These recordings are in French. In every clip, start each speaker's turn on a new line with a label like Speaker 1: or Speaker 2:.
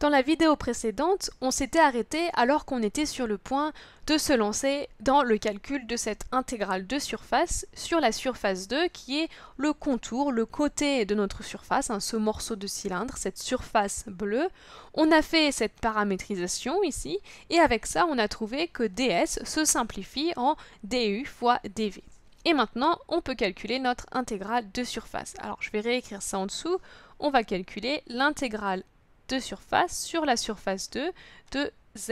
Speaker 1: Dans la vidéo précédente, on s'était arrêté alors qu'on était sur le point de se lancer dans le calcul de cette intégrale de surface sur la surface 2 qui est le contour, le côté de notre surface, hein, ce morceau de cylindre, cette surface bleue. On a fait cette paramétrisation ici et avec ça on a trouvé que ds se simplifie en du fois dv. Et maintenant, on peut calculer notre intégrale de surface. Alors, je vais réécrire ça en dessous. On va calculer l'intégrale de surface sur la surface 2 de z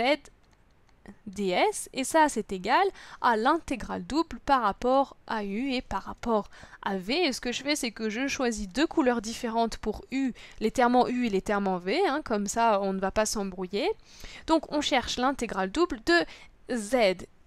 Speaker 1: ds, et ça c'est égal à l'intégrale double par rapport à u et par rapport à v. Et ce que je fais, c'est que je choisis deux couleurs différentes pour u, les termes en u et les termes en v, hein. comme ça on ne va pas s'embrouiller. Donc on cherche l'intégrale double de z,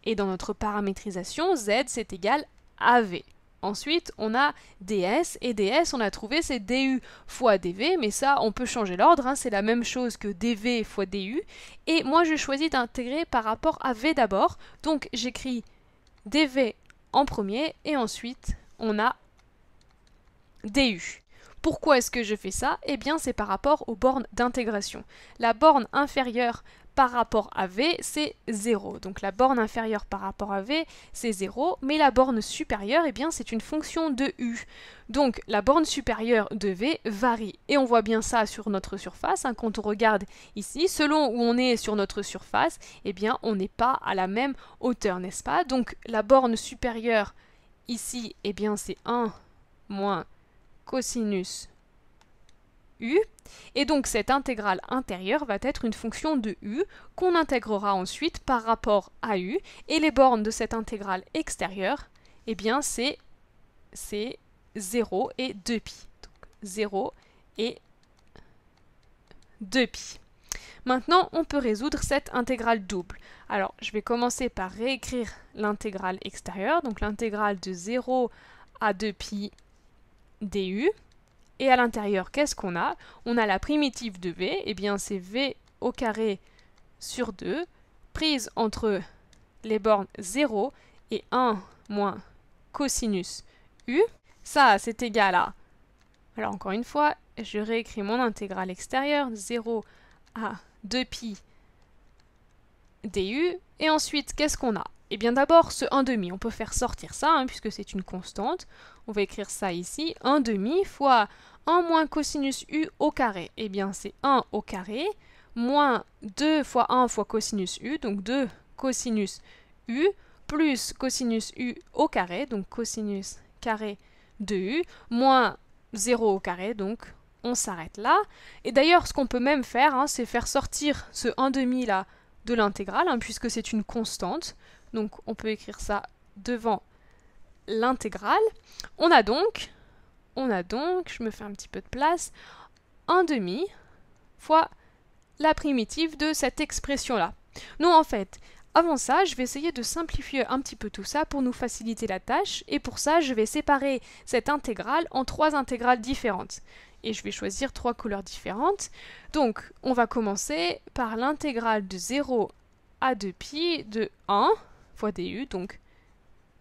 Speaker 1: et dans notre paramétrisation, z c'est égal à v. Ensuite, on a ds, et ds, on a trouvé, c'est du fois dv, mais ça, on peut changer l'ordre, hein, c'est la même chose que dv fois du, et moi, je choisis d'intégrer par rapport à v d'abord, donc j'écris dv en premier, et ensuite, on a du. Pourquoi est-ce que je fais ça Eh bien, c'est par rapport aux bornes d'intégration. La borne inférieure par rapport à V, c'est 0. Donc la borne inférieure par rapport à V, c'est 0, mais la borne supérieure, eh bien, c'est une fonction de U. Donc la borne supérieure de V varie. Et on voit bien ça sur notre surface. Hein. quand on regarde ici, selon où on est sur notre surface, eh bien, on n'est pas à la même hauteur, n'est-ce pas Donc la borne supérieure ici, eh bien, c'est 1 moins cosinus u. Et donc cette intégrale intérieure va être une fonction de u qu'on intégrera ensuite par rapport à u. Et les bornes de cette intégrale extérieure, eh bien c'est 0 et 2pi. Donc 0 et 2pi. Maintenant, on peut résoudre cette intégrale double. Alors, je vais commencer par réécrire l'intégrale extérieure, donc l'intégrale de 0 à 2pi du. Et à l'intérieur, qu'est-ce qu'on a On a la primitive de v, et eh bien c'est v au carré sur 2, prise entre les bornes 0 et 1 moins cosinus u. Ça, c'est égal à... Alors encore une fois, je réécris mon intégrale extérieure, 0 à 2pi du. Et ensuite, qu'est-ce qu'on a eh bien d'abord ce 1,5, on peut faire sortir ça hein, puisque c'est une constante. On va écrire ça ici, 1,5 fois 1 moins cosinus u au carré. Et eh bien c'est 1 au carré moins 2 fois 1 fois cosinus u, donc 2 cosinus u plus cosinus u au carré, donc cosinus carré de u, moins 0 au carré, donc on s'arrête là. Et d'ailleurs, ce qu'on peut même faire, hein, c'est faire sortir ce 1,5 là de l'intégrale, hein, puisque c'est une constante. Donc on peut écrire ça devant l'intégrale. On a donc, on a donc, je me fais un petit peu de place, 1 demi fois la primitive de cette expression-là. Non, en fait, avant ça, je vais essayer de simplifier un petit peu tout ça pour nous faciliter la tâche, et pour ça, je vais séparer cette intégrale en trois intégrales différentes. Et je vais choisir trois couleurs différentes. Donc, on va commencer par l'intégrale de 0 à 2 pi de 1 fois du, donc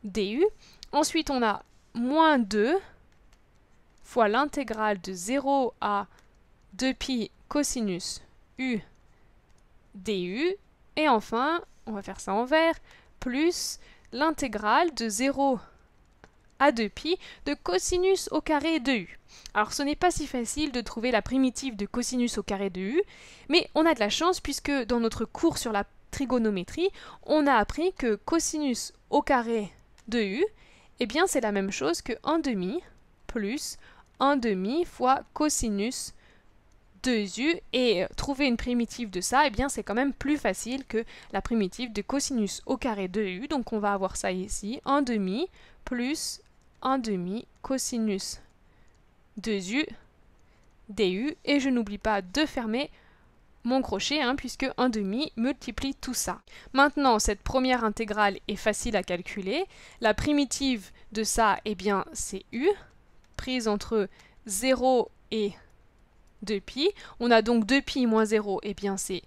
Speaker 1: du. Ensuite, on a moins 2 fois l'intégrale de 0 à 2pi cosinus u du. Et enfin, on va faire ça en vert, plus l'intégrale de 0 à 2pi de cosinus au carré de u. Alors ce n'est pas si facile de trouver la primitive de cosinus au carré de u, mais on a de la chance puisque dans notre cours sur la trigonométrie, on a appris que cosinus au carré de u, eh bien c'est la même chose que 1 demi plus 1 demi fois cosinus 2u et euh, trouver une primitive de ça, eh bien c'est quand même plus facile que la primitive de cosinus au carré de u. Donc on va avoir ça ici, 1 demi plus 1 demi cosinus 2u du. Et je n'oublie pas de fermer mon crochet, hein, puisque 1 demi multiplie tout ça. Maintenant, cette première intégrale est facile à calculer. La primitive de ça, eh bien, c'est u, prise entre 0 et 2π. On a donc 2π moins 0, et eh bien, c'est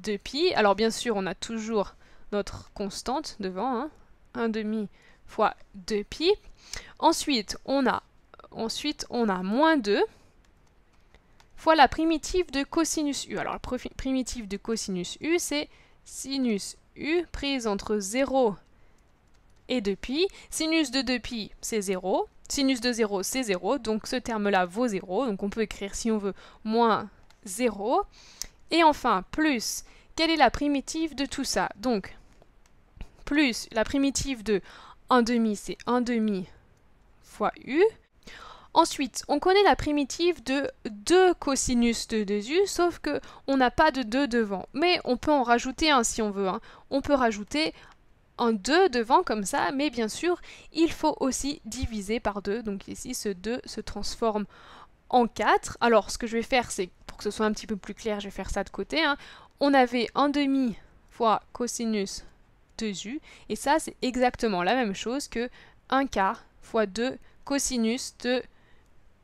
Speaker 1: 2π. Alors, bien sûr, on a toujours notre constante devant, hein, 1 demi fois 2π. Ensuite, ensuite, on a moins 2 fois la primitive de cosinus u. Alors la primitive de cosinus u, c'est sinus u prise entre 0 et 2π. Sinus de 2 pi c'est 0. Sinus de 0, c'est 0. Donc ce terme-là vaut 0. Donc on peut écrire, si on veut, moins 0. Et enfin, plus, quelle est la primitive de tout ça Donc, plus la primitive de 1 demi, c'est 1 demi fois u. Ensuite, on connaît la primitive de 2 cosinus de 2u, sauf que on n'a pas de 2 devant. Mais on peut en rajouter un si on veut. Hein. On peut rajouter un 2 devant comme ça, mais bien sûr, il faut aussi diviser par 2. Donc ici, ce 2 se transforme en 4. Alors, ce que je vais faire, c'est, pour que ce soit un petit peu plus clair, je vais faire ça de côté. Hein. On avait 1 demi fois cosinus 2u, et ça, c'est exactement la même chose que 1 quart fois 2 cosinus de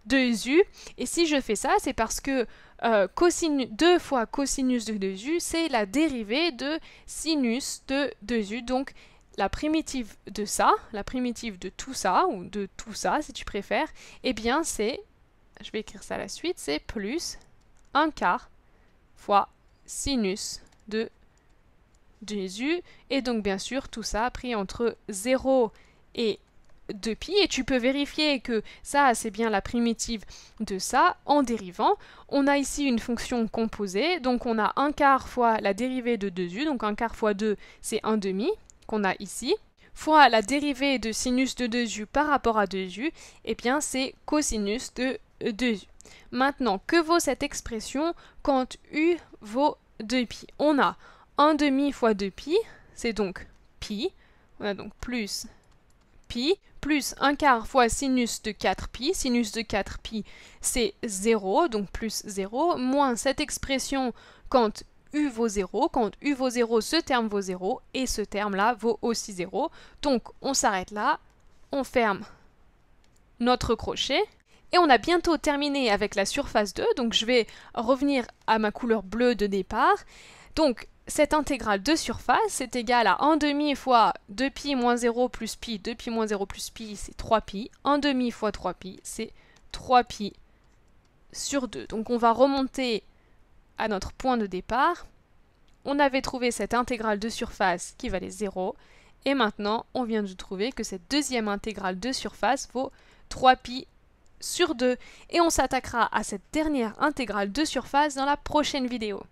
Speaker 1: 2u. Et si je fais ça, c'est parce que 2 euh, fois cosinus de 2u, c'est la dérivée de sinus de 2u. Donc la primitive de ça, la primitive de tout ça, ou de tout ça si tu préfères, eh bien c'est, je vais écrire ça à la suite, c'est plus 1 quart fois sinus de 2u. Et donc bien sûr, tout ça pris entre 0 et 2 pi et tu peux vérifier que ça c'est bien la primitive de ça en dérivant. On a ici une fonction composée, donc on a un quart fois la dérivée de 2u, donc un quart fois 2 c'est 1 demi qu'on a ici, fois la dérivée de sinus de 2u par rapport à 2u, et eh bien c'est cosinus de 2u. Euh, Maintenant, que vaut cette expression quand u vaut 2pi On a 1 demi fois 2pi, c'est donc pi, on a donc plus pi plus 1 quart fois sinus de 4pi. Sinus de 4pi, c'est 0, donc plus 0, moins cette expression quand u vaut 0, quand u vaut 0, ce terme vaut 0, et ce terme-là vaut aussi 0. Donc on s'arrête là, on ferme notre crochet, et on a bientôt terminé avec la surface 2, donc je vais revenir à ma couleur bleue de départ. Donc cette intégrale de surface est égale à 1 demi fois 2pi moins 0 plus pi, 2pi moins 0 plus pi, c'est 3pi. 1 demi fois 3pi, c'est 3pi sur 2. Donc on va remonter à notre point de départ. On avait trouvé cette intégrale de surface qui valait 0. Et maintenant, on vient de trouver que cette deuxième intégrale de surface vaut 3pi sur 2. Et on s'attaquera à cette dernière intégrale de surface dans la prochaine vidéo.